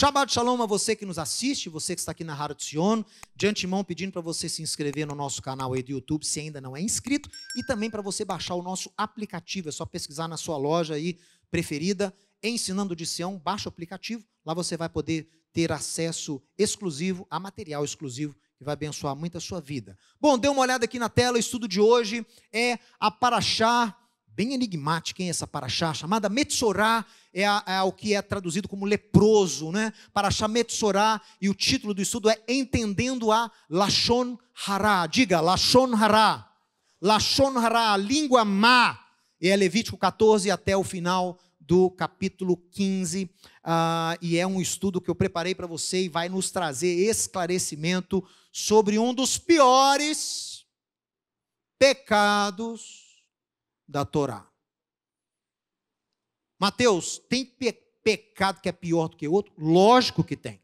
Shabbat Shalom a você que nos assiste, você que está aqui na Rádio Sion. De antemão, pedindo para você se inscrever no nosso canal aí do YouTube, se ainda não é inscrito. E também para você baixar o nosso aplicativo. É só pesquisar na sua loja aí preferida, Ensinando de Sião, baixa o aplicativo. Lá você vai poder ter acesso exclusivo a material exclusivo que vai abençoar muito a sua vida. Bom, dê uma olhada aqui na tela. O estudo de hoje é a Paraxá bem enigmática, hein, essa paraxá, chamada Metsorá, é, é o que é traduzido como leproso, né? Paraxá Metsorá, e o título do estudo é Entendendo a Lashon Hará. Diga, Lashon Hará. Lashon Hará, língua má. E é Levítico 14 até o final do capítulo 15, uh, ah, e é um estudo que eu preparei para você e vai nos trazer esclarecimento sobre um dos piores pecados da Torá. Mateus, tem pe pecado que é pior do que outro? Lógico que tem.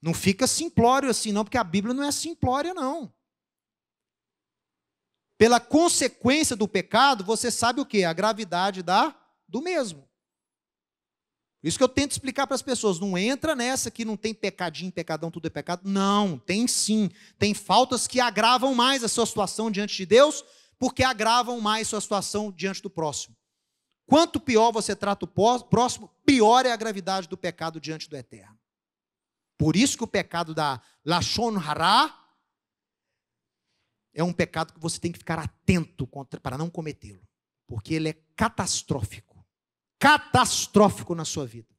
Não fica simplório assim, não, porque a Bíblia não é simplória, não. Pela consequência do pecado, você sabe o que? A gravidade da do mesmo. Isso que eu tento explicar para as pessoas. Não entra nessa que não tem pecadinho, pecadão, tudo é pecado. Não, tem sim. Tem faltas que agravam mais a sua situação diante de Deus porque agravam mais sua situação diante do próximo. Quanto pior você trata o próximo, pior é a gravidade do pecado diante do eterno. Por isso que o pecado da Lashon Hará é um pecado que você tem que ficar atento contra, para não cometê-lo, porque ele é catastrófico. Catastrófico na sua vida.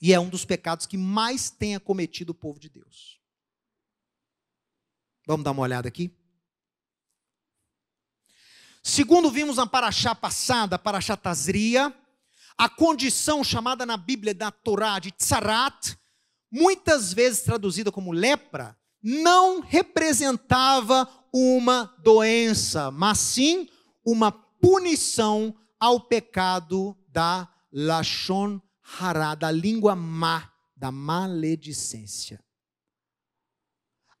E é um dos pecados que mais tem acometido o povo de Deus. Vamos dar uma olhada aqui? Segundo vimos na paraxá passada, paraxá Tazria, a condição chamada na Bíblia da Torá de tzarat, muitas vezes traduzida como lepra, não representava uma doença, mas sim uma punição ao pecado da lashon hará, da língua má, da maledicência.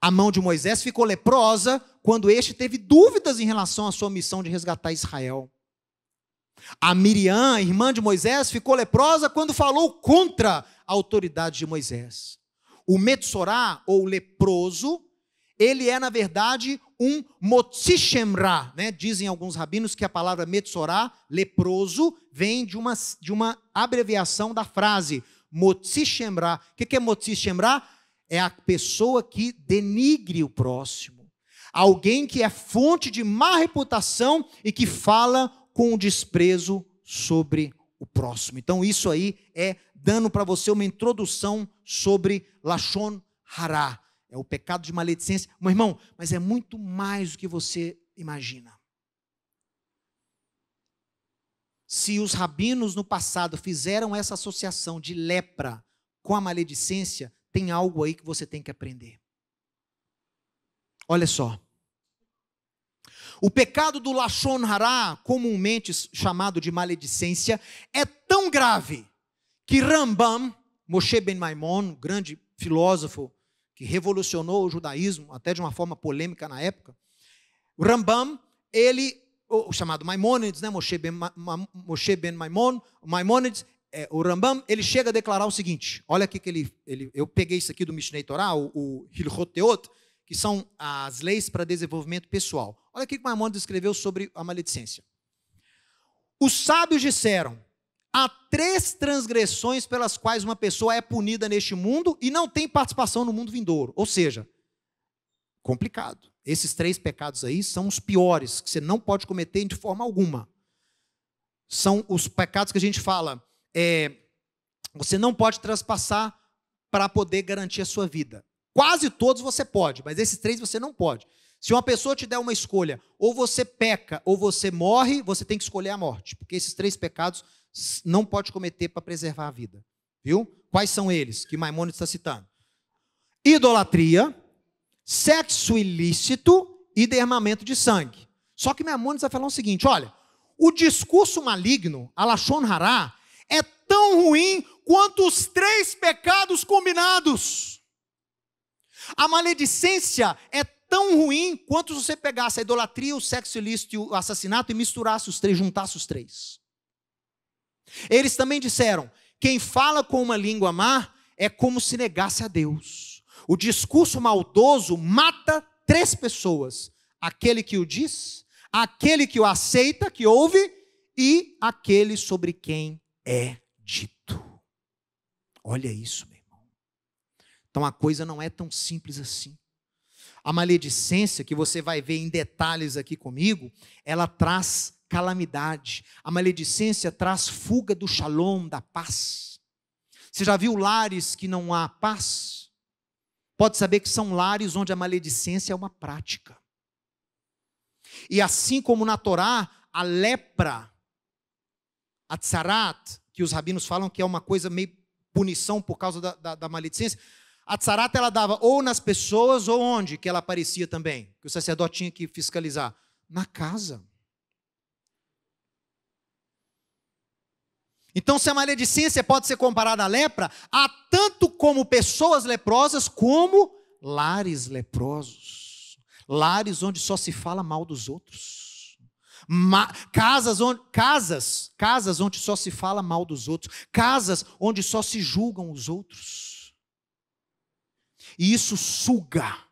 A mão de Moisés ficou leprosa quando este teve dúvidas em relação à sua missão de resgatar Israel. A Miriam, irmã de Moisés, ficou leprosa quando falou contra a autoridade de Moisés. O Metsorá, ou leproso, ele é, na verdade, um motzishemra. Né? Dizem alguns rabinos que a palavra Metsorá, leproso, vem de uma, de uma abreviação da frase motzishemra. O que é motzishemra? é a pessoa que denigre o próximo, alguém que é fonte de má reputação e que fala com desprezo sobre o próximo. Então, isso aí é dando para você uma introdução sobre Lachon Hará. É o pecado de maledicência. Meu irmão, mas é muito mais do que você imagina. Se os rabinos no passado fizeram essa associação de lepra com a maledicência, tem algo aí que você tem que aprender. Olha só. O pecado do Lashon Hará, comumente chamado de maledicência, é tão grave que Rambam, Moshe Ben Maimon, grande filósofo que revolucionou o judaísmo, até de uma forma polêmica na época, o Rambam, ele, o chamado Maimonides, né, Moshe Ben, Moshe ben Maimon, Maimonides é, o Rambam, ele chega a declarar o seguinte, olha aqui que ele, ele eu peguei isso aqui do Mishnei Torah, o, o Hilchot que são as leis para desenvolvimento pessoal. Olha aqui que Maimonides escreveu sobre a maledicência. Os sábios disseram, há três transgressões pelas quais uma pessoa é punida neste mundo e não tem participação no mundo vindouro. Ou seja, complicado. Esses três pecados aí são os piores, que você não pode cometer de forma alguma. São os pecados que a gente fala é, você não pode transpassar para poder garantir a sua vida. Quase todos você pode, mas esses três você não pode. Se uma pessoa te der uma escolha, ou você peca ou você morre, você tem que escolher a morte, porque esses três pecados não pode cometer para preservar a vida. Viu? Quais são eles que Maimônides está citando? Idolatria, sexo ilícito e derramamento de sangue. Só que Maimônides vai falar o seguinte, olha, o discurso maligno, a Lashon Hará, é tão ruim quanto os três pecados combinados. A maledicência é tão ruim quanto se você pegasse a idolatria, o sexo ilícito e o assassinato e misturasse os três, juntasse os três. Eles também disseram: quem fala com uma língua má é como se negasse a Deus. O discurso maldoso mata três pessoas: aquele que o diz, aquele que o aceita, que ouve, e aquele sobre quem é dito. Olha isso, meu irmão. Então a coisa não é tão simples assim. A maledicência, que você vai ver em detalhes aqui comigo, ela traz calamidade. A maledicência traz fuga do shalom, da paz. Você já viu lares que não há paz? Pode saber que são lares onde a maledicência é uma prática. E assim como na Torá, a lepra a tsarat, que os rabinos falam que é uma coisa meio punição por causa da, da, da maledicência, a tsarat ela dava ou nas pessoas ou onde que ela aparecia também, que o sacerdote tinha que fiscalizar. Na casa. Então, se a maledicência pode ser comparada à lepra, há tanto como pessoas leprosas, como lares leprosos. Lares onde só se fala mal dos outros. Ma casas, onde, casas, casas onde só se fala mal dos outros, casas onde só se julgam os outros. E isso suga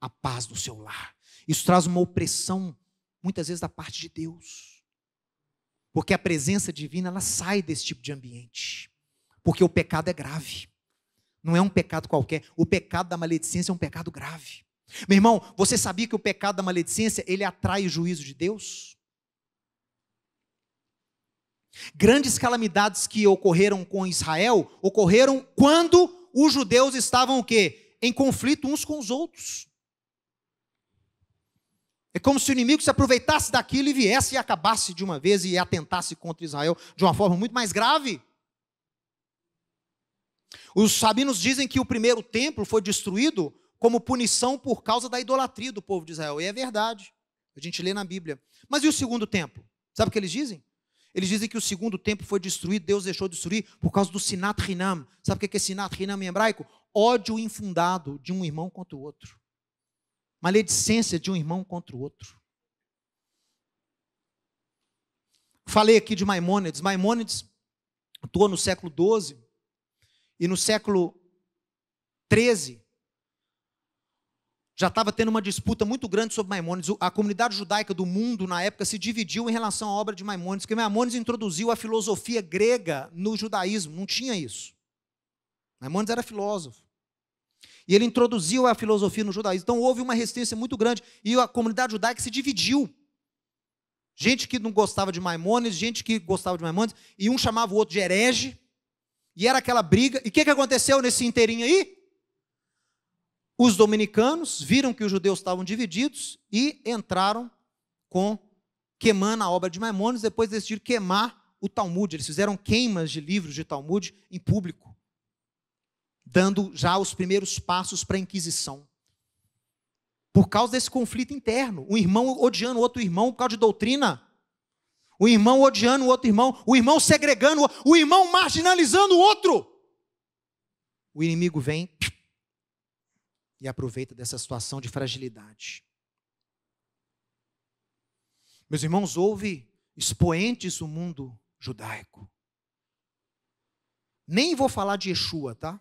a paz do seu lar. Isso traz uma opressão, muitas vezes, da parte de Deus. Porque a presença divina, ela sai desse tipo de ambiente. Porque o pecado é grave. Não é um pecado qualquer. O pecado da maledicência é um pecado grave. Meu irmão, você sabia que o pecado da maledicência, ele atrai o juízo de Deus? Grandes calamidades que ocorreram com Israel ocorreram quando os judeus estavam o quê? Em conflito uns com os outros. É como se o inimigo se aproveitasse daquilo e viesse e acabasse de uma vez e atentasse contra Israel de uma forma muito mais grave. Os sabinos dizem que o primeiro templo foi destruído como punição por causa da idolatria do povo de Israel. E é verdade. A gente lê na Bíblia. Mas e o segundo templo? Sabe o que eles dizem? Eles dizem que o segundo templo foi destruído, Deus deixou destruir por causa do Sinat Rinam. Sabe o que é, é Sinat Rinam em hebraico? Ódio infundado de um irmão contra o outro. Maledicência de um irmão contra o outro. Falei aqui de Maimônides. Maimônides atuou no século XII e no século XIII já estava tendo uma disputa muito grande sobre Maimônides. A comunidade judaica do mundo, na época, se dividiu em relação à obra de Maimônides, porque Maimônides introduziu a filosofia grega no judaísmo, não tinha isso. Maimônides era filósofo. E ele introduziu a filosofia no judaísmo. Então houve uma resistência muito grande. E a comunidade judaica se dividiu. Gente que não gostava de Maimônides, gente que gostava de Maimônides, e um chamava o outro de herege. E era aquela briga. E o que, que aconteceu nesse inteirinho aí? Os dominicanos viram que os judeus estavam divididos e entraram com queimando a obra de Maimônides, depois decidiram queimar o Talmud. Eles fizeram queimas de livros de Talmud em público, dando já os primeiros passos para a Inquisição. Por causa desse conflito interno, um irmão odiando o outro irmão por causa de doutrina, o irmão odiando o outro irmão, o irmão segregando, o irmão marginalizando o outro. O inimigo vem e aproveita dessa situação de fragilidade. Meus irmãos, houve expoentes do mundo judaico. Nem vou falar de Yeshua, tá?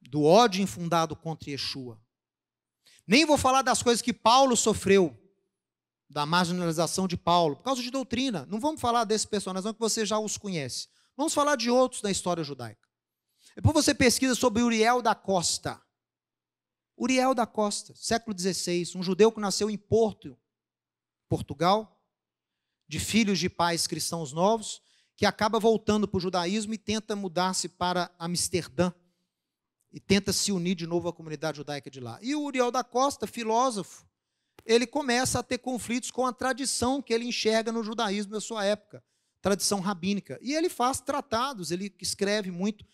Do ódio infundado contra Yeshua. Nem vou falar das coisas que Paulo sofreu, da marginalização de Paulo, por causa de doutrina. Não vamos falar desses personagens, não, que você já os conhece. Vamos falar de outros da história judaica. Depois você pesquisa sobre Uriel da Costa. Uriel da Costa, século XVI, um judeu que nasceu em Porto, Portugal, de filhos de pais cristãos novos, que acaba voltando para o judaísmo e tenta mudar-se para Amsterdã e tenta se unir de novo à comunidade judaica de lá. E o Uriel da Costa, filósofo, ele começa a ter conflitos com a tradição que ele enxerga no judaísmo da sua época, tradição rabínica. E ele faz tratados, ele escreve muito,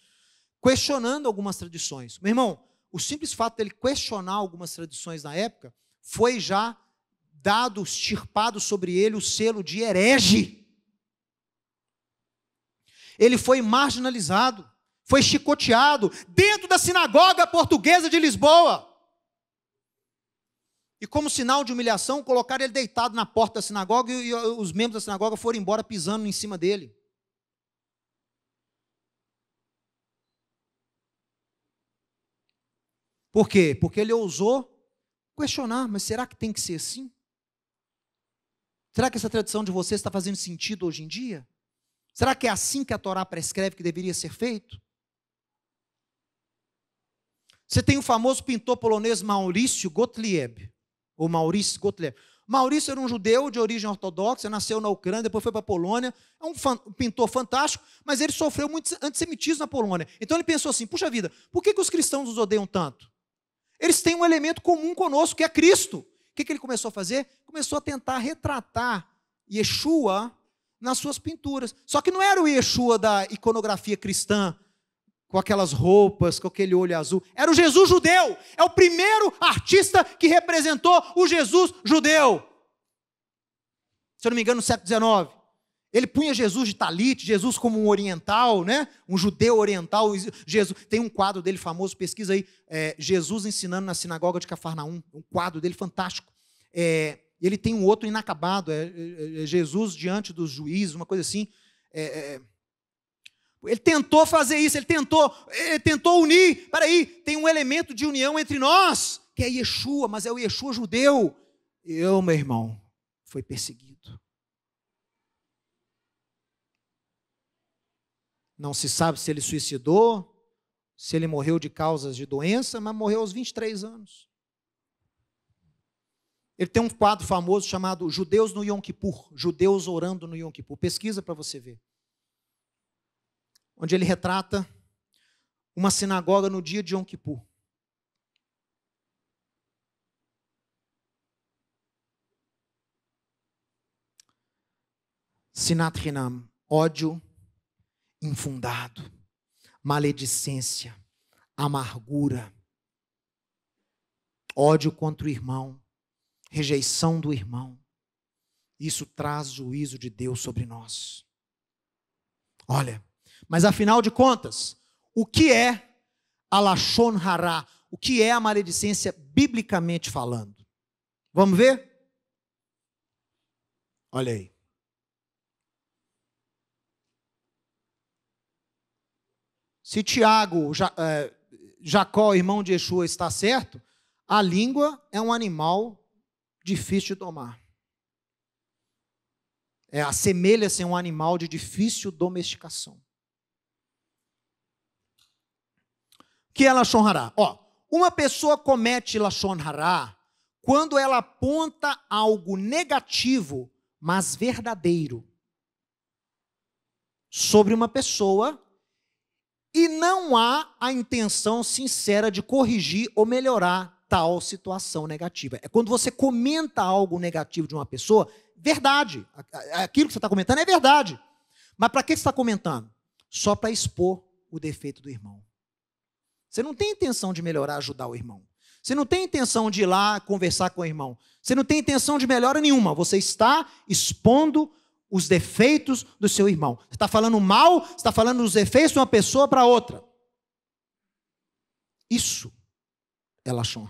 questionando algumas tradições. Meu irmão, o simples fato dele questionar algumas tradições na época foi já dado, extirpado sobre ele o selo de herege. Ele foi marginalizado, foi chicoteado dentro da sinagoga portuguesa de Lisboa. E como sinal de humilhação, colocaram ele deitado na porta da sinagoga e os membros da sinagoga foram embora pisando em cima dele. Por quê? Porque ele ousou questionar, mas será que tem que ser assim? Será que essa tradição de vocês está fazendo sentido hoje em dia? Será que é assim que a Torá prescreve que deveria ser feito? Você tem o famoso pintor polonês Maurício Gottlieb, ou Maurício Gottlieb. Maurício era um judeu de origem ortodoxa, nasceu na Ucrânia, depois foi para a Polônia. É um, fan, um, pintor fantástico, mas ele sofreu muito antissemitismo na Polônia. Então ele pensou assim: puxa vida, por que, que os cristãos nos odeiam tanto? Eles têm um elemento comum conosco, que é Cristo. O que, que ele começou a fazer? Começou a tentar retratar Yeshua nas suas pinturas. Só que não era o Yeshua da iconografia cristã, com aquelas roupas, com aquele olho azul. Era o Jesus judeu. É o primeiro artista que representou o Jesus judeu. Se eu não me engano, no século XIX. Ele punha Jesus de talite, Jesus como um oriental, né? Um judeu oriental. Jesus tem um quadro dele famoso, pesquisa aí, é, Jesus ensinando na sinagoga de Cafarnaum, um quadro dele fantástico. É, ele tem um outro inacabado, é, é, é Jesus diante dos juízes, uma coisa assim. É, é, ele tentou fazer isso, ele tentou, ele tentou unir. Peraí, tem um elemento de união entre nós, que é Yeshua, mas é o Yeshua judeu. Eu, meu irmão, foi perseguido Não se sabe se ele suicidou, se ele morreu de causas de doença, mas morreu aos 23 anos. Ele tem um quadro famoso chamado Judeus no Yom Kippur, Judeus orando no Yom Kippur. Pesquisa para você ver. Onde ele retrata uma sinagoga no dia de Yom Kippur. Sinat Rinam, ódio infundado, maledicência, amargura, ódio contra o irmão, rejeição do irmão. Isso traz juízo de Deus sobre nós. Olha, mas afinal de contas, o que é a Lashon Hará? O que é a maledicência biblicamente falando? Vamos ver? Olha aí. Se Tiago, ja, é, Jacó, irmão de Yeshua, está certo, a língua é um animal difícil de domar. É, Assemelha-se a um animal de difícil domesticação. Que é Lashon Hará? Ó, uma pessoa comete Lashon Hará quando ela aponta algo negativo, mas verdadeiro, sobre uma pessoa e não há a intenção sincera de corrigir ou melhorar tal situação negativa. É quando você comenta algo negativo de uma pessoa, verdade. Aquilo que você está comentando é verdade. Mas para que você está comentando? Só para expor o defeito do irmão. Você não tem intenção de melhorar, ajudar o irmão. Você não tem intenção de ir lá conversar com o irmão. Você não tem intenção de melhora nenhuma. Você está expondo os defeitos do seu irmão. Você está falando mal, você está falando os defeitos de uma pessoa para outra. Isso é Lashon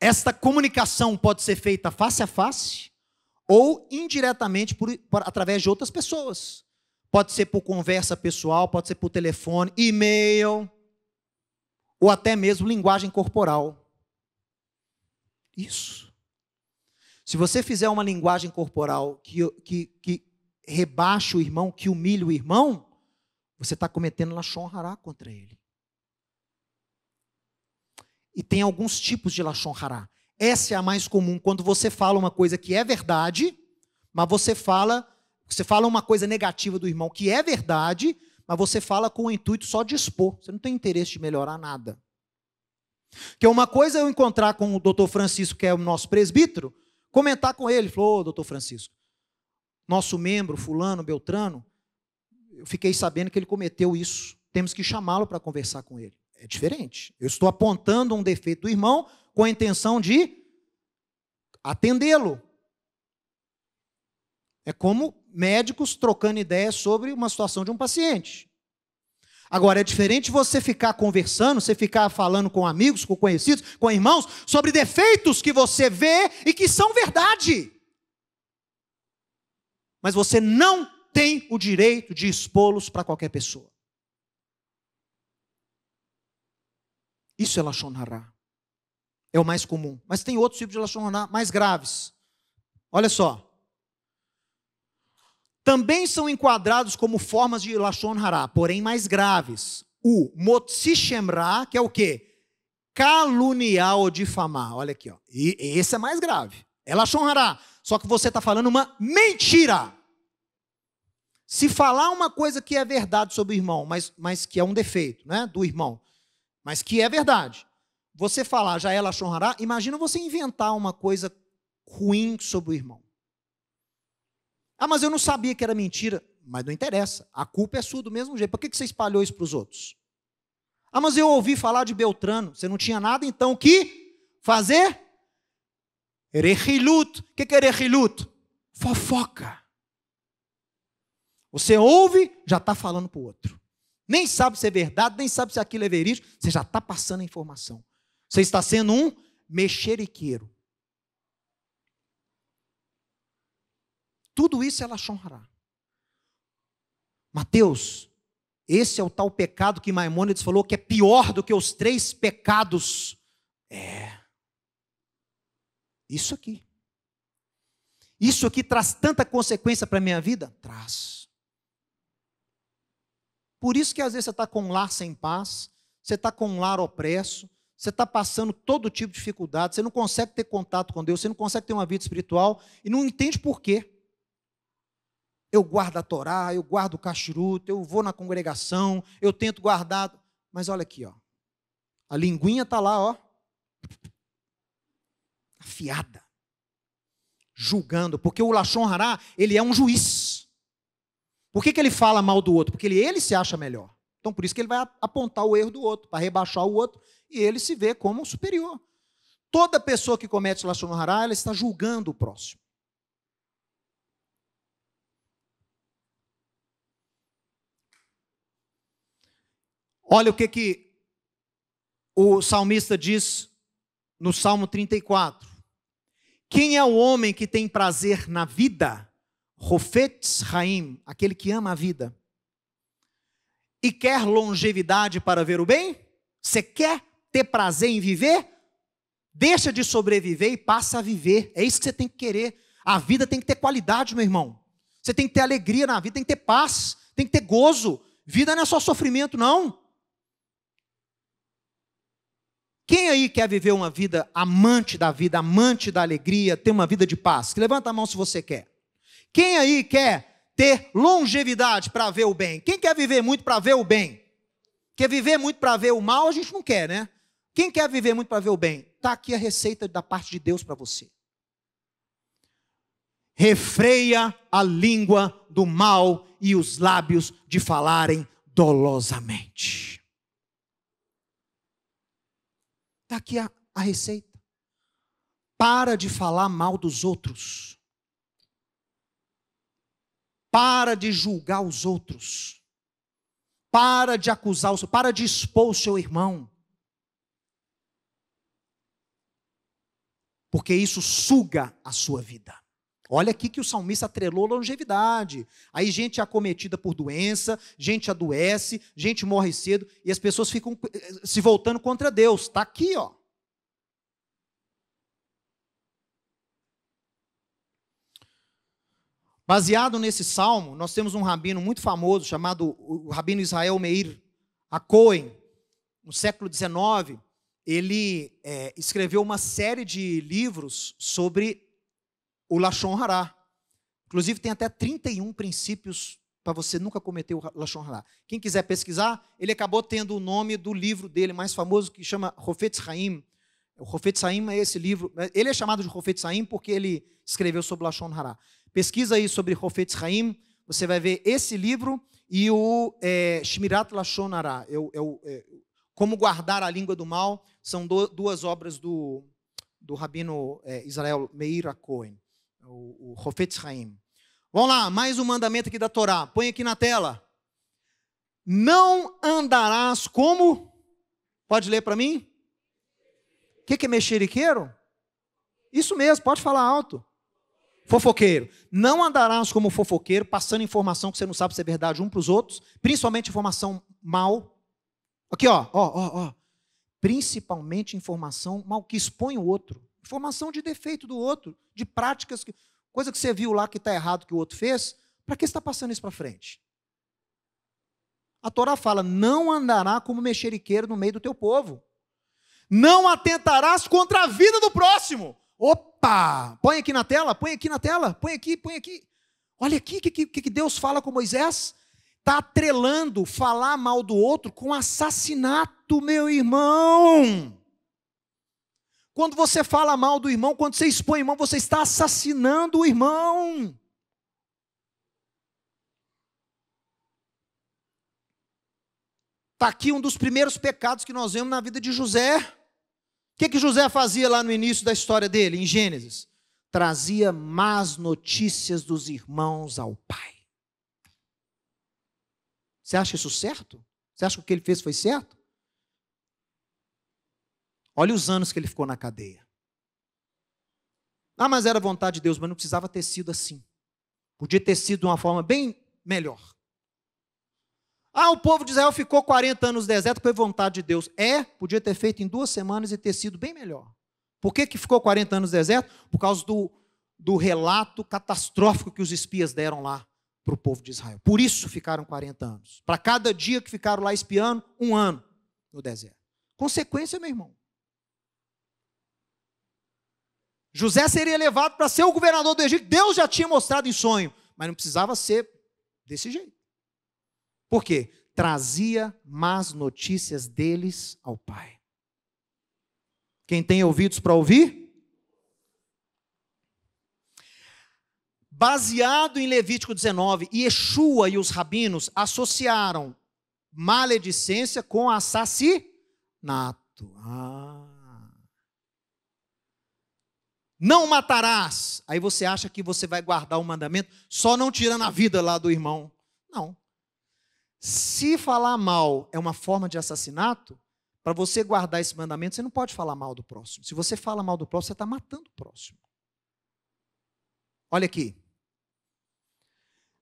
Esta comunicação pode ser feita face a face ou indiretamente por, por, através de outras pessoas. Pode ser por conversa pessoal, pode ser por telefone, e-mail, ou até mesmo linguagem corporal isso. Se você fizer uma linguagem corporal que, que, que rebaixa o irmão, que humilha o irmão, você está cometendo lachon hará contra ele. E tem alguns tipos de lachon hará. Essa é a mais comum, quando você fala uma coisa que é verdade, mas você fala, você fala uma coisa negativa do irmão que é verdade, mas você fala com o intuito só de expor. Você não tem interesse de melhorar nada. Que uma coisa é eu encontrar com o doutor Francisco, que é o nosso presbítero, comentar com ele, falou, oh, doutor Francisco, nosso membro, fulano, Beltrano, eu fiquei sabendo que ele cometeu isso. Temos que chamá-lo para conversar com ele. É diferente. Eu estou apontando um defeito do irmão com a intenção de atendê-lo. É como médicos trocando ideias sobre uma situação de um paciente. Agora, é diferente você ficar conversando, você ficar falando com amigos, com conhecidos, com irmãos, sobre defeitos que você vê e que são verdade. Mas você não tem o direito de expô-los para qualquer pessoa. Isso é Lashon É o mais comum. Mas tem outros tipos de Lashon mais graves. Olha só também são enquadrados como formas de Lashon Hará, porém mais graves. O motsichemra, que é o quê? Caluniar ou difamar. Olha aqui, ó. E esse é mais grave. É Lashon Hará. Só que você está falando uma mentira. Se falar uma coisa que é verdade sobre o irmão, mas, mas que é um defeito, né? Do irmão, mas que é verdade. Você falar já é Lashon Hará, imagina você inventar uma coisa ruim sobre o irmão. Ah, mas eu não sabia que era mentira. Mas não interessa. A culpa é sua do mesmo jeito. Por que você espalhou isso para os outros? Ah, mas eu ouvi falar de Beltrano. Você não tinha nada então que fazer? Erechiluto. O que é erechiluto? Fofoca. Você ouve, já está falando para o outro. Nem sabe se é verdade, nem sabe se aquilo é verídico. Você já está passando a informação. Você está sendo um mexeriqueiro. Tudo isso é chorará. Mateus, esse é o tal pecado que Maimônides falou que é pior do que os três pecados. É. Isso aqui. Isso aqui traz tanta consequência para a minha vida? Traz. Por isso que às vezes você está com um lar sem paz, você está com um lar opresso, você está passando todo tipo de dificuldade, você não consegue ter contato com Deus, você não consegue ter uma vida espiritual e não entende por quê eu guardo a Torá, eu guardo o cachiruto, eu vou na congregação, eu tento guardar. Mas olha aqui, ó. A linguinha está lá, ó. Afiada. Julgando. Porque o Lachon Hará, ele é um juiz. Por que, que ele fala mal do outro? Porque ele, ele se acha melhor. Então, por isso que ele vai apontar o erro do outro, para rebaixar o outro, e ele se vê como superior. Toda pessoa que comete Lachon Hará, ela está julgando o próximo. Olha o que, que o salmista diz no Salmo 34. Quem é o homem que tem prazer na vida? Rofetz Raim, aquele que ama a vida. E quer longevidade para ver o bem? Você quer ter prazer em viver? Deixa de sobreviver e passa a viver. É isso que você tem que querer. A vida tem que ter qualidade, meu irmão. Você tem que ter alegria na vida, tem que ter paz, tem que ter gozo. Vida não é só sofrimento, não. Quem aí quer viver uma vida amante da vida, amante da alegria, ter uma vida de paz? Levanta a mão se você quer. Quem aí quer ter longevidade para ver o bem? Quem quer viver muito para ver o bem? Quer viver muito para ver o mal? A gente não quer, né? Quem quer viver muito para ver o bem? Está aqui a receita da parte de Deus para você. Refreia a língua do mal e os lábios de falarem dolosamente. Está aqui a, a receita. Para de falar mal dos outros. Para de julgar os outros. Para de acusar os para de expor o seu irmão. Porque isso suga a sua vida. Olha aqui que o salmista atrelou longevidade. Aí gente é acometida por doença, gente adoece, gente morre cedo e as pessoas ficam eh, se voltando contra Deus. Está aqui, ó. Baseado nesse salmo, nós temos um rabino muito famoso chamado o rabino Israel Meir Acohen, no século XIX, ele é, escreveu uma série de livros sobre o Lashon Hará. Inclusive, tem até 31 princípios para você nunca cometer o Lashon Hará. Quem quiser pesquisar, ele acabou tendo o nome do livro dele mais famoso, que chama Rofetz Haim. O Rofetz Haim é esse livro. É, ele é chamado de Rofetz Haim porque ele escreveu sobre Lashon Hará. Pesquisa aí sobre Rofetz Haim, você vai ver esse livro e o é, Shmirat Lashon Hará. É, é, é, como Guardar a Língua do Mal. São do, duas obras do, do rabino é, Israel Meir Cohen o, o Rofetz Haim. Vamos lá, mais um mandamento aqui da Torá. Põe aqui na tela. Não andarás como. Pode ler para mim? O que, que é mexeriqueiro? Isso mesmo, pode falar alto. Fofoqueiro. Não andarás como fofoqueiro, passando informação que você não sabe se é verdade um para os outros, principalmente informação mal. Aqui, ó, ó, ó, ó. Principalmente informação mal que expõe o outro. Informação de defeito do outro, de práticas, que, coisa que você viu lá que está errado que o outro fez. Para que está passando isso para frente? A Torá fala: não andará como mexeriqueiro no meio do teu povo. Não atentarás contra a vida do próximo. Opa! Põe aqui na tela, põe aqui na tela, põe aqui, põe aqui. Olha aqui o que, que, que Deus fala com Moisés. Está atrelando falar mal do outro com assassinato, meu irmão. Quando você fala mal do irmão, quando você expõe o irmão, você está assassinando o irmão. Está aqui um dos primeiros pecados que nós vemos na vida de José. O que, que José fazia lá no início da história dele, em Gênesis? Trazia más notícias dos irmãos ao pai. Você acha isso certo? Você acha que o que ele fez foi certo? Olha os anos que ele ficou na cadeia. Ah, mas era vontade de Deus, mas não precisava ter sido assim. Podia ter sido de uma forma bem melhor. Ah, o povo de Israel ficou 40 anos no deserto, por vontade de Deus. É, podia ter feito em duas semanas e ter sido bem melhor. Por que, que ficou 40 anos no deserto? Por causa do, do relato catastrófico que os espias deram lá para o povo de Israel. Por isso ficaram 40 anos. Para cada dia que ficaram lá espiando, um ano no deserto. Consequência, meu irmão. José seria levado para ser o governador do Egito, Deus já tinha mostrado em sonho, mas não precisava ser desse jeito. Por quê? Trazia más notícias deles ao pai. Quem tem ouvidos para ouvir? Baseado em Levítico 19, Yeshua e os rabinos associaram maledicência com assassinato. Ah, não matarás. Aí você acha que você vai guardar o mandamento só não tirando a vida lá do irmão. Não. Se falar mal é uma forma de assassinato, para você guardar esse mandamento, você não pode falar mal do próximo. Se você fala mal do próximo, você está matando o próximo. Olha aqui.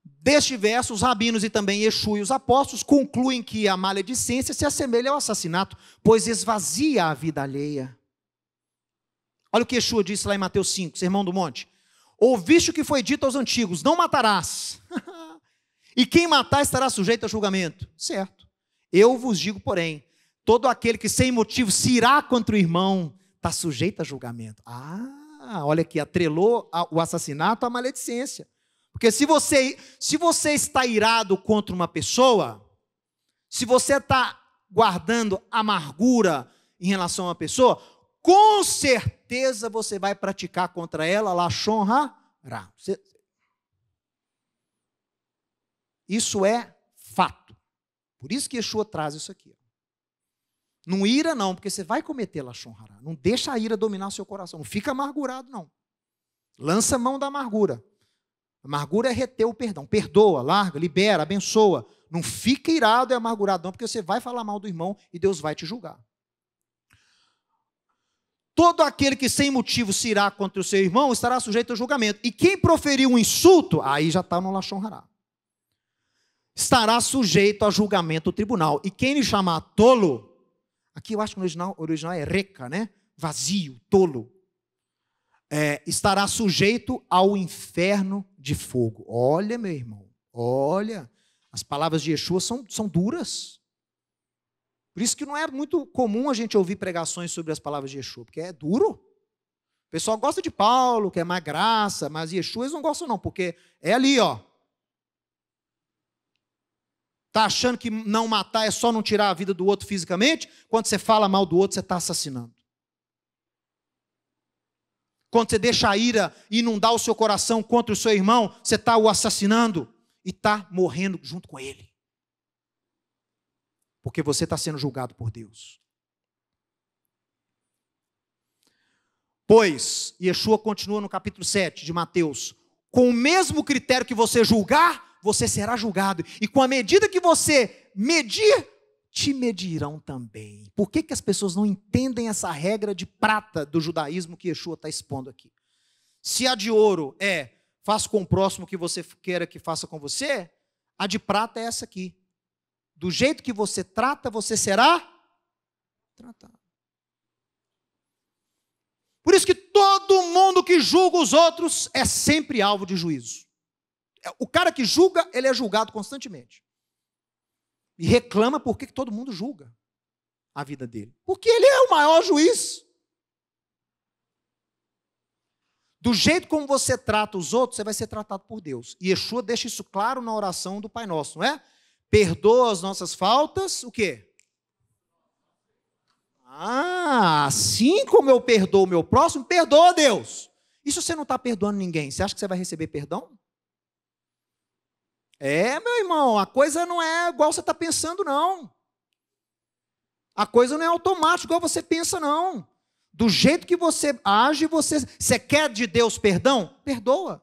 Deste verso, os rabinos e também Exu e os apóstolos concluem que a maledicência se assemelha ao assassinato, pois esvazia a vida alheia. Olha o que Yeshua disse lá em Mateus 5, Sermão do Monte. Ouviste o que foi dito aos antigos: não matarás. e quem matar estará sujeito a julgamento. Certo. Eu vos digo, porém, todo aquele que sem motivo se irá contra o irmão está sujeito a julgamento. Ah, olha aqui, atrelou o assassinato à maledicência. Porque se você, se você está irado contra uma pessoa, se você está guardando amargura em relação a uma pessoa, com certeza você vai praticar contra ela Lachon Isso é fato. Por isso que Yeshua traz isso aqui. Não ira não, porque você vai cometer Lachon Não deixa a ira dominar seu coração. Não fica amargurado não. Lança mão da amargura. Amargura é reter o perdão. Perdoa, larga, libera, abençoa. Não fica irado e amargurado não, porque você vai falar mal do irmão e Deus vai te julgar. Todo aquele que sem motivo se irá contra o seu irmão estará sujeito a julgamento. E quem proferir um insulto, aí já está no Lachon Hará. Estará sujeito a julgamento do tribunal. E quem lhe chamar tolo, aqui eu acho que o original, original é reca, né? Vazio, tolo. É, estará sujeito ao inferno de fogo. Olha, meu irmão, olha. As palavras de Yeshua são, são duras. Por isso que não é muito comum a gente ouvir pregações sobre as palavras de Yeshua, porque é duro. O pessoal gosta de Paulo, que é mais graça, mas Yeshua eles não gostam não, porque é ali, ó. Tá achando que não matar é só não tirar a vida do outro fisicamente? Quando você fala mal do outro, você está assassinando. Quando você deixa a ira inundar o seu coração contra o seu irmão, você está o assassinando e está morrendo junto com ele porque você está sendo julgado por Deus. Pois, Yeshua continua no capítulo 7 de Mateus: com o mesmo critério que você julgar, você será julgado, e com a medida que você medir, te medirão também. Por que, que as pessoas não entendem essa regra de prata do judaísmo que Yeshua está expondo aqui? Se a de ouro é faça com o próximo o que você queira que faça com você, a de prata é essa aqui do jeito que você trata, você será tratado. Por isso que todo mundo que julga os outros é sempre alvo de juízo. É, o cara que julga, ele é julgado constantemente. E reclama porque todo mundo julga a vida dele. Porque ele é o maior juiz. Do jeito como você trata os outros, você vai ser tratado por Deus. E Yeshua deixa isso claro na oração do Pai Nosso, não é? perdoa as nossas faltas, o quê? Ah, assim como eu perdoo o meu próximo, perdoa Deus. E se você não está perdoando ninguém, você acha que você vai receber perdão? É, meu irmão, a coisa não é igual você está pensando, não. A coisa não é automática, igual você pensa, não. Do jeito que você age, você. Você quer de Deus perdão? Perdoa.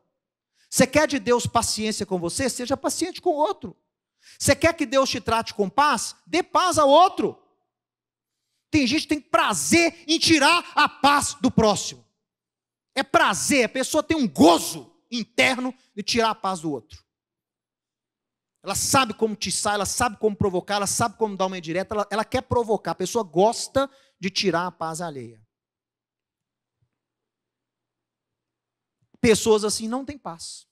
Você quer de Deus paciência com você? Seja paciente com o outro. Você quer que Deus te trate com paz? Dê paz ao outro. Tem gente que tem prazer em tirar a paz do próximo. É prazer, a pessoa tem um gozo interno de tirar a paz do outro. Ela sabe como tiçar, ela sabe como provocar, ela sabe como dar uma indireta, ela, ela quer provocar. A pessoa gosta de tirar a paz alheia. Pessoas assim não têm paz.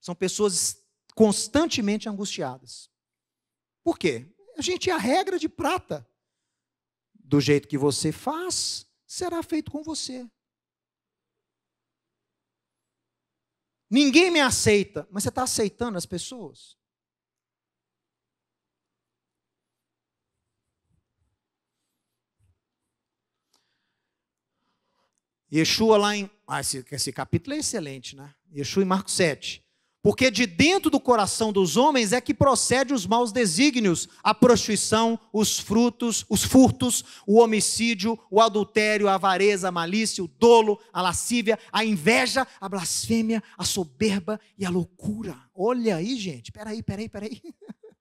São pessoas constantemente angustiadas. Por quê? A gente é a regra de prata. Do jeito que você faz, será feito com você. Ninguém me aceita, mas você está aceitando as pessoas? Yeshua lá em. Ah, esse, esse capítulo é excelente, né? Yeshua em Marcos 7. Porque de dentro do coração dos homens é que procede os maus desígnios, a prostituição, os frutos, os furtos, o homicídio, o adultério, a avareza, a malícia, o dolo, a lascívia, a inveja, a blasfêmia, a soberba e a loucura. Olha aí, gente, peraí, peraí, peraí.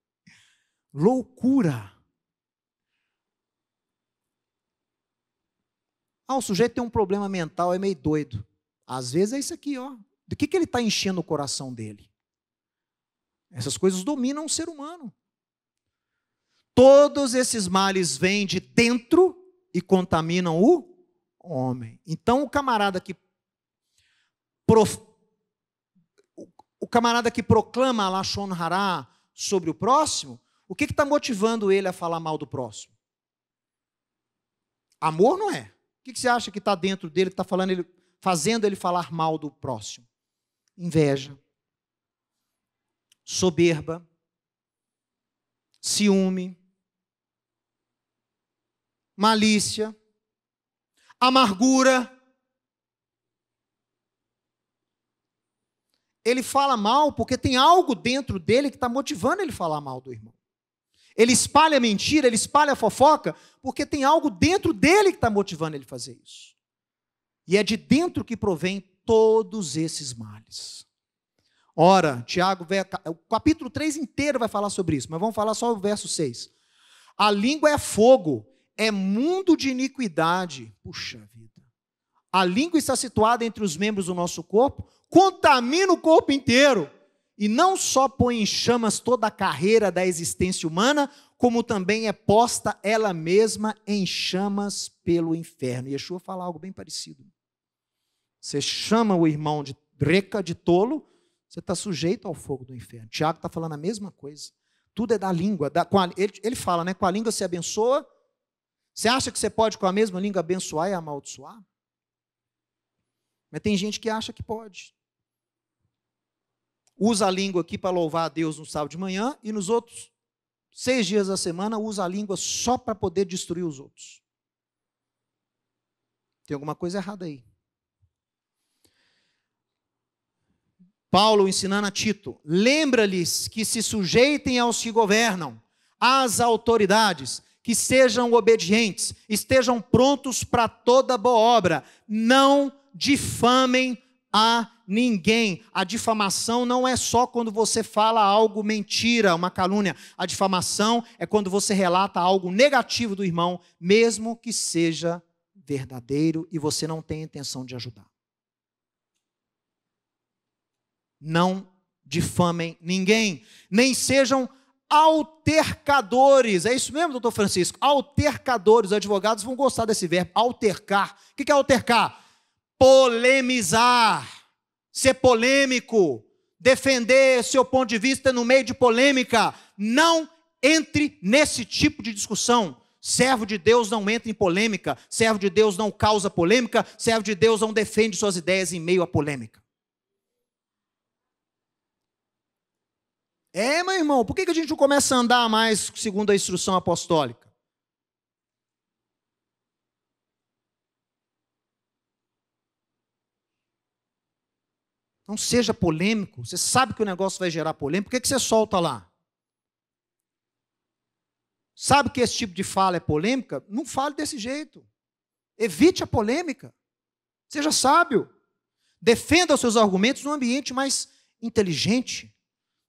loucura. Ah, o sujeito tem um problema mental, é meio doido. Às vezes é isso aqui, ó. Do que, que ele está enchendo o coração dele? Essas coisas dominam o ser humano. Todos esses males vêm de dentro e contaminam o homem. Então o camarada que prof... o camarada que proclama Lashon Hará sobre o próximo, o que está motivando ele a falar mal do próximo? Amor não é. O que, que você acha que está dentro dele, que está falando ele, fazendo ele falar mal do próximo? inveja, soberba, ciúme, malícia, amargura. Ele fala mal porque tem algo dentro dele que está motivando ele falar mal do irmão. Ele espalha mentira, ele espalha fofoca, porque tem algo dentro dele que está motivando ele fazer isso. E é de dentro que provém todos esses males. Ora, Tiago, o capítulo 3 inteiro vai falar sobre isso, mas vamos falar só o verso 6. A língua é fogo, é mundo de iniquidade. Puxa vida. A língua está situada entre os membros do nosso corpo, contamina o corpo inteiro e não só põe em chamas toda a carreira da existência humana, como também é posta ela mesma em chamas pelo inferno. Yeshua fala algo bem parecido você chama o irmão de reca, de tolo, você está sujeito ao fogo do inferno. Tiago está falando a mesma coisa. Tudo é da língua. Da, a, ele, ele fala, né? Com a língua se abençoa. Você acha que você pode com a mesma língua abençoar e amaldiçoar? Mas tem gente que acha que pode. Usa a língua aqui para louvar a Deus no sábado de manhã e nos outros seis dias da semana usa a língua só para poder destruir os outros. Tem alguma coisa errada aí. Paulo ensinando a Tito: lembra-lhes que se sujeitem aos que governam, às autoridades, que sejam obedientes, estejam prontos para toda boa obra, não difamem a ninguém. A difamação não é só quando você fala algo mentira, uma calúnia. A difamação é quando você relata algo negativo do irmão, mesmo que seja verdadeiro e você não tem intenção de ajudar. não difamem ninguém, nem sejam altercadores. É isso mesmo, doutor Francisco? Altercadores. Os advogados vão gostar desse verbo, altercar. O que é altercar? Polemizar, ser polêmico, defender seu ponto de vista no meio de polêmica. Não entre nesse tipo de discussão. Servo de Deus não entra em polêmica, servo de Deus não causa polêmica, servo de Deus não defende suas ideias em meio à polêmica. É, meu irmão, por que a gente não começa a andar mais segundo a instrução apostólica? Não seja polêmico. Você sabe que o negócio vai gerar polêmica. Por que, que você solta lá? Sabe que esse tipo de fala é polêmica? Não fale desse jeito. Evite a polêmica. Seja sábio. Defenda os seus argumentos num ambiente mais inteligente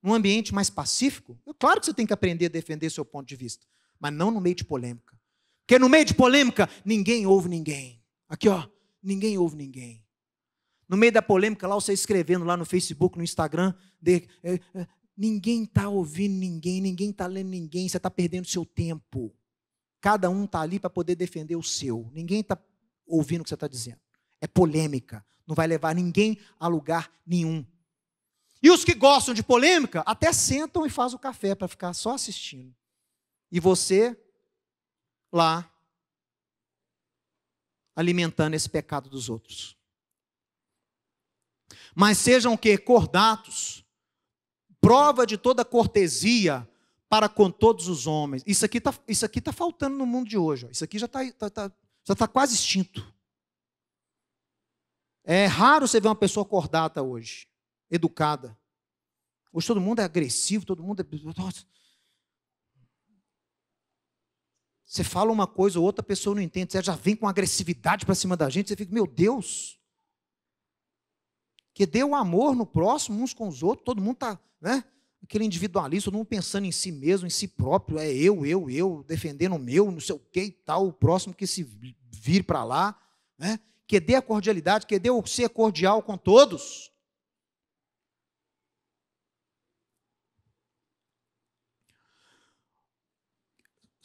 num ambiente mais pacífico, claro que você tem que aprender a defender seu ponto de vista, mas não no meio de polêmica. Porque no meio de polêmica, ninguém ouve ninguém. Aqui, ó, ninguém ouve ninguém. No meio da polêmica, lá você escrevendo lá no Facebook, no Instagram, de, é, é, ninguém está ouvindo ninguém, ninguém está lendo ninguém, você está perdendo seu tempo. Cada um está ali para poder defender o seu. Ninguém está ouvindo o que você está dizendo. É polêmica. Não vai levar ninguém a lugar nenhum. E os que gostam de polêmica até sentam e fazem o café para ficar só assistindo. E você lá alimentando esse pecado dos outros. Mas sejam que cordatos, prova de toda cortesia para com todos os homens. Isso aqui está isso aqui tá faltando no mundo de hoje. Ó. Isso aqui já está tá, tá, já tá quase extinto. É raro você ver uma pessoa cordata hoje educada. Hoje todo mundo é agressivo, todo mundo é. Você fala uma coisa ou outra pessoa não entende, você já vem com agressividade para cima da gente, você fica, meu Deus. Que dê o amor no próximo, uns com os outros, todo mundo está, né? Aquele individualismo, todo mundo pensando em si mesmo, em si próprio, é eu, eu, eu, defendendo o meu, não sei o que e tal, o próximo que se vir para lá, né? Que dê a cordialidade, que dê o ser cordial com todos.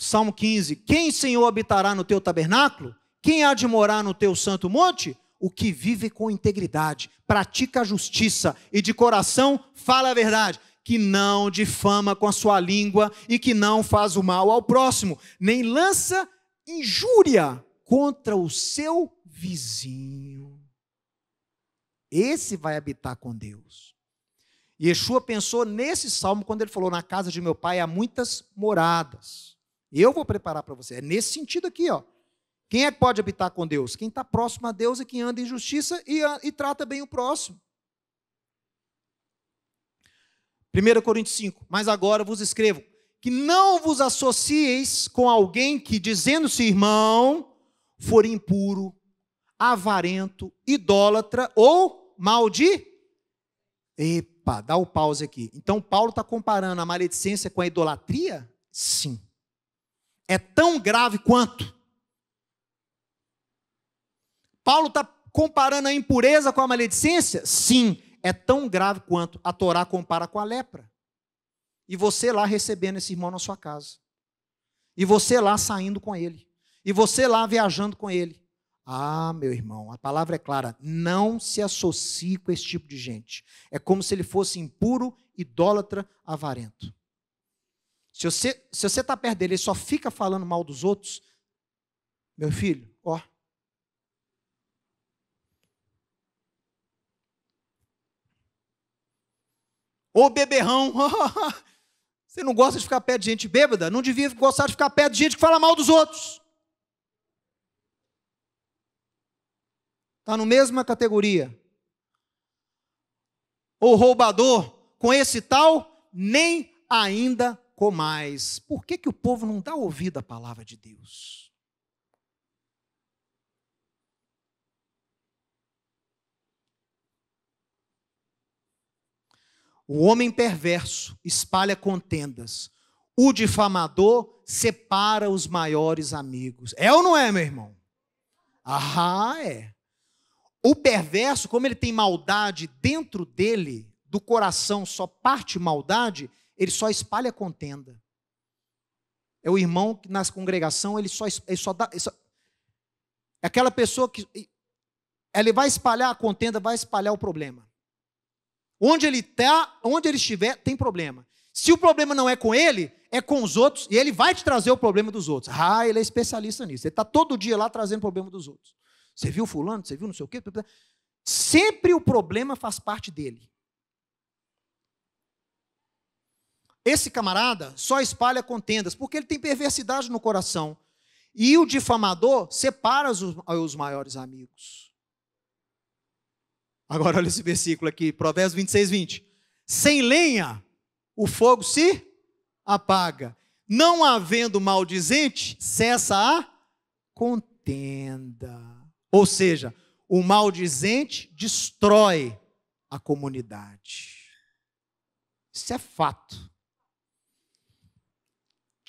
Salmo 15: Quem, Senhor, habitará no teu tabernáculo? Quem há de morar no teu santo monte? O que vive com integridade, pratica a justiça e de coração fala a verdade, que não difama com a sua língua e que não faz o mal ao próximo, nem lança injúria contra o seu vizinho. Esse vai habitar com Deus. Yeshua pensou nesse salmo quando ele falou: Na casa de meu pai há muitas moradas. Eu vou preparar para você. É nesse sentido aqui, ó. Quem é que pode habitar com Deus? Quem está próximo a Deus e quem anda em justiça e, ah, e trata bem o próximo. 1 Coríntios 5. Mas agora vos escrevo que não vos associeis com alguém que, dizendo-se irmão, for impuro, avarento, idólatra ou maldi. Epa, dá o um pause aqui. Então, Paulo está comparando a maledicência com a idolatria? Sim é tão grave quanto. Paulo está comparando a impureza com a maledicência? Sim, é tão grave quanto. A Torá compara com a lepra. E você lá recebendo esse irmão na sua casa. E você lá saindo com ele. E você lá viajando com ele. Ah, meu irmão, a palavra é clara. Não se associe com esse tipo de gente. É como se ele fosse impuro, idólatra, avarento. Se você se você está perto dele, ele só fica falando mal dos outros, meu filho, ó. Ô beberrão, você não gosta de ficar perto de gente bêbada? Não devia gostar de ficar perto de gente que fala mal dos outros. Está na mesma categoria. Ou roubador, com esse tal, nem ainda mais? Por que, que o povo não dá ouvido à palavra de Deus? O homem perverso espalha contendas. O difamador separa os maiores amigos. É ou não é, meu irmão? Ah, é. O perverso, como ele tem maldade dentro dele, do coração só parte maldade, ele só espalha contenda. É o irmão que nas congregação, ele só, ele só dá. Ele só... É aquela pessoa que. Ele vai espalhar a contenda, vai espalhar o problema. Onde ele tá, onde ele estiver, tem problema. Se o problema não é com ele, é com os outros, e ele vai te trazer o problema dos outros. Ah, ele é especialista nisso. Ele está todo dia lá trazendo o problema dos outros. Você viu fulano, você viu não sei o quê. Sempre o problema faz parte dele. Esse camarada só espalha contendas, porque ele tem perversidade no coração. E o difamador separa os, os maiores amigos. Agora olha esse versículo aqui, Provérbios 26, 20. Sem lenha, o fogo se apaga. Não havendo maldizente, cessa a contenda. Ou seja, o maldizente destrói a comunidade. Isso é fato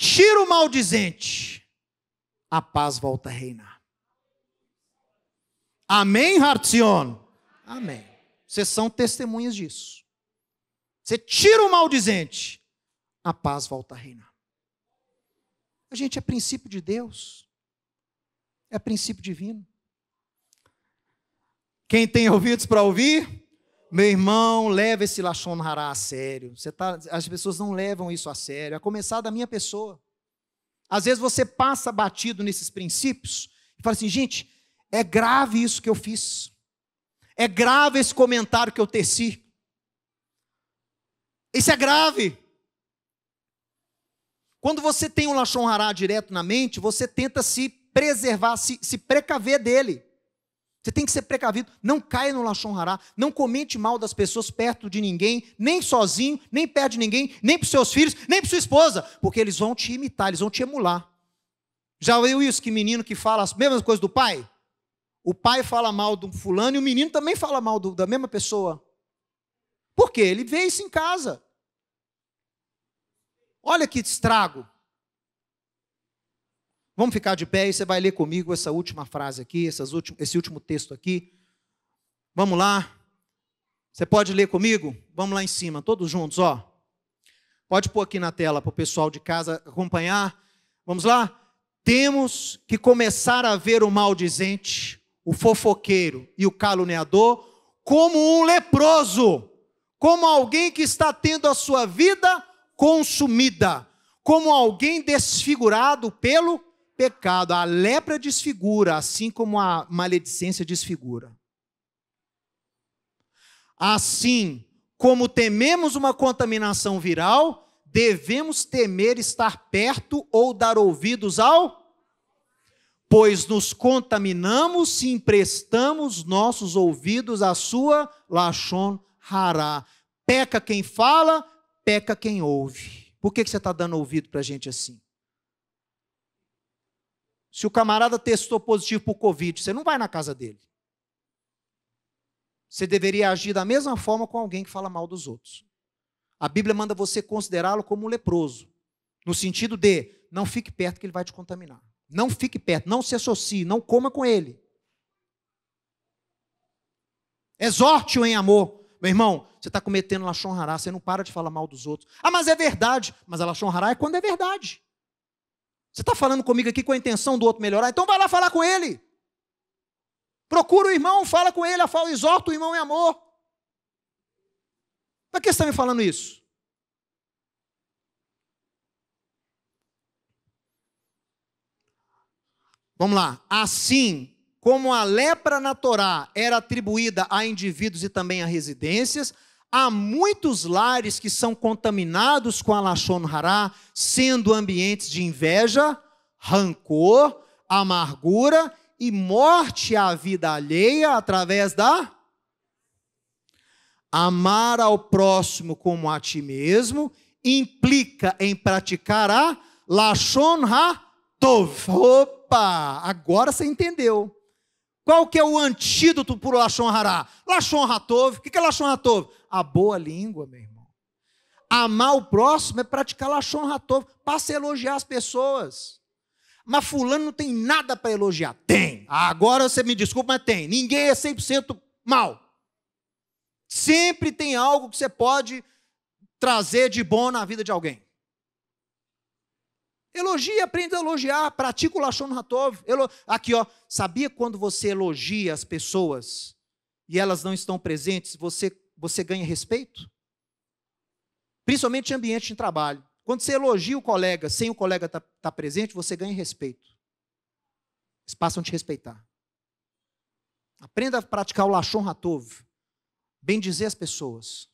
tira o maldizente, a paz volta a reinar. Amém, Hartzion? Amém. Vocês são testemunhas disso. Você tira o maldizente, a paz volta a reinar. A gente é princípio de Deus, é princípio divino. Quem tem ouvidos para ouvir, meu irmão, leva esse Lashon Hará a sério. Tá, as pessoas não levam isso a sério, a começar da minha pessoa. Às vezes você passa batido nesses princípios e fala assim, gente, é grave isso que eu fiz. É grave esse comentário que eu teci. Isso é grave. Quando você tem um Lashon Hará direto na mente, você tenta se preservar, se, se precaver dele. Você tem que ser precavido, não caia no Lachon Hará, não comente mal das pessoas perto de ninguém, nem sozinho, nem perto de ninguém, nem para seus filhos, nem para sua esposa, porque eles vão te imitar, eles vão te emular. Já ouviu isso, que menino que fala as mesmas coisas do pai? O pai fala mal do fulano e o menino também fala mal do, da mesma pessoa. Por quê? Ele vê isso em casa. Olha que estrago. Vamos ficar de pé e você vai ler comigo essa última frase aqui, essas últim, esse último texto aqui. Vamos lá. Você pode ler comigo? Vamos lá em cima, todos juntos, ó. Pode pôr aqui na tela para o pessoal de casa acompanhar. Vamos lá? Temos que começar a ver o maldizente, o fofoqueiro e o caluniador como um leproso, como alguém que está tendo a sua vida consumida, como alguém desfigurado pelo pecado. A lepra desfigura, assim como a maledicência desfigura. Assim como tememos uma contaminação viral, devemos temer estar perto ou dar ouvidos ao? Pois nos contaminamos se emprestamos nossos ouvidos à sua Lachon Hará. Peca quem fala, peca quem ouve. Por que, que você está dando ouvido para a gente assim? Se o camarada testou positivo para o Covid, você não vai na casa dele. Você deveria agir da mesma forma com alguém que fala mal dos outros. A Bíblia manda você considerá-lo como um leproso, no sentido de não fique perto que ele vai te contaminar. Não fique perto, não se associe, não coma com ele. Exorte-o em amor. Meu irmão, você está cometendo lachonrará, você não para de falar mal dos outros. Ah, mas é verdade. Mas a lachonrará é quando é verdade. Você está falando comigo aqui com a intenção do outro melhorar? Então vai lá falar com ele. Procura o irmão, fala com ele, exorta o irmão em amor. Para que você está me falando isso? Vamos lá. Assim como a lepra na Torá era atribuída a indivíduos e também a residências, Há muitos lares que são contaminados com a Lashon Hará, sendo ambientes de inveja, rancor, amargura e morte à vida alheia através da amar ao próximo como a ti mesmo implica em praticar a Lashon HaTov. Opa, agora você entendeu. Qual que é o antídoto para o Lashon Hará? Lashon HaTov. O que é Lashon HaTov? a boa língua, meu irmão. Amar o próximo é praticar lachon ratov. Passa a elogiar as pessoas. Mas fulano não tem nada para elogiar. Tem. Agora você me desculpa, mas tem. Ninguém é 100% mal. Sempre tem algo que você pode trazer de bom na vida de alguém. Elogia, aprenda a elogiar, pratica o Lashon ratov. Elo... Aqui, ó, sabia quando você elogia as pessoas e elas não estão presentes, você você ganha respeito? Principalmente em ambiente de trabalho. Quando você elogia o colega sem o colega estar tá, tá presente, você ganha respeito. Eles passam a te respeitar. Aprenda a praticar o Lachon Ratov. Bem dizer as pessoas.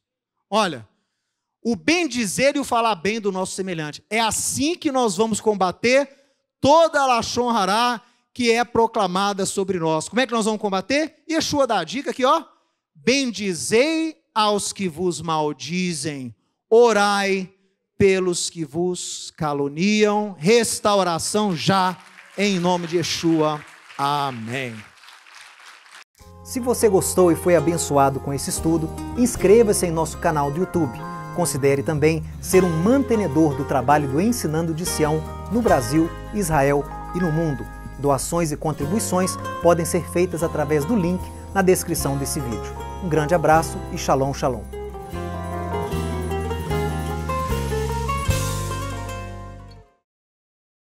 Olha, o bem dizer e o falar bem do nosso semelhante. É assim que nós vamos combater toda a Lachon Hará que é proclamada sobre nós. Como é que nós vamos combater? Yeshua dá a dica aqui, ó. Bendizei aos que vos maldizem, orai pelos que vos caluniam, restauração já, em nome de Yeshua. Amém. Se você gostou e foi abençoado com esse estudo, inscreva-se em nosso canal do YouTube. Considere também ser um mantenedor do trabalho do Ensinando de Sião no Brasil, Israel e no mundo. Doações e contribuições podem ser feitas através do link na descrição desse vídeo. Um grande abraço e shalom, shalom.